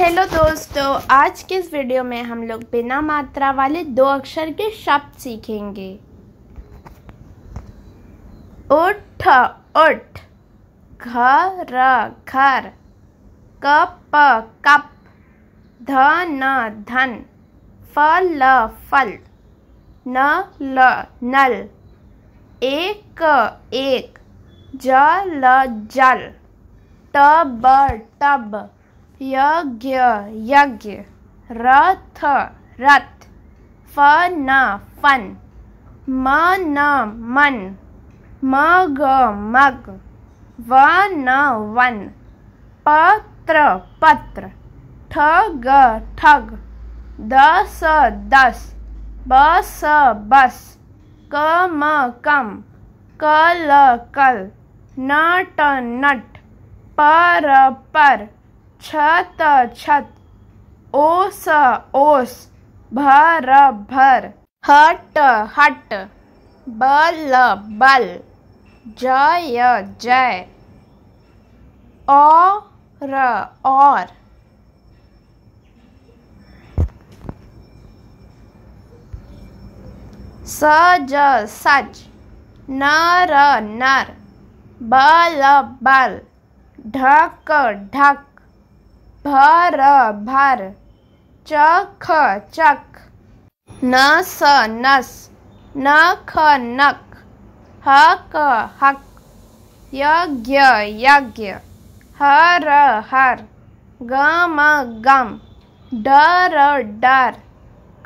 hello दोस्तों आज के इस वीडियो में हम लोग बिना मात्रा वाले दो अक्षर के शब्द सीखेंगे उठ उठ घर घर कप कप धन धन फल फल न ल नल एक एक जल जल तब तब यज्ञ यज्ञ रथ रथ न फन न मन मग व न वन पत्र पत्र ठग ठग दस दस बस बस कम कम कल कल नट नट पर पर छत छत ओस ओस भर भर हट हट बल बल जय जय और और सज सज नर नर बल बल ढक ढक भर भर चख चख नस ख नक ह क हक यज्ञ यज्ञ हर हर गम गम डर डर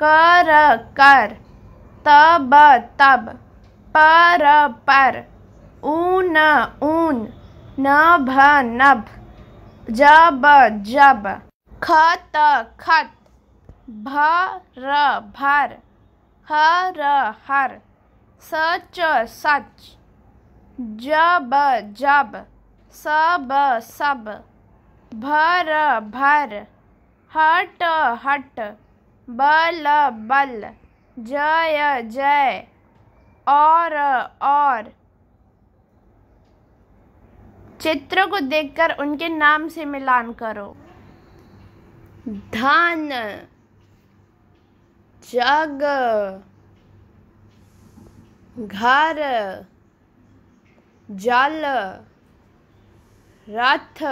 कर कर तब तब पर पर ऊन ऊन नभ नभ जब जब खत खत भर भर हर हर सच सच जब जब सब सब भर भर हट हट बल बल जय जय और और चित्रों को देखकर उनके नाम से मिलान करो धन जग घर जल रथ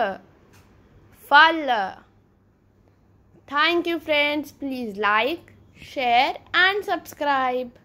फल thank you friends please like share and subscribe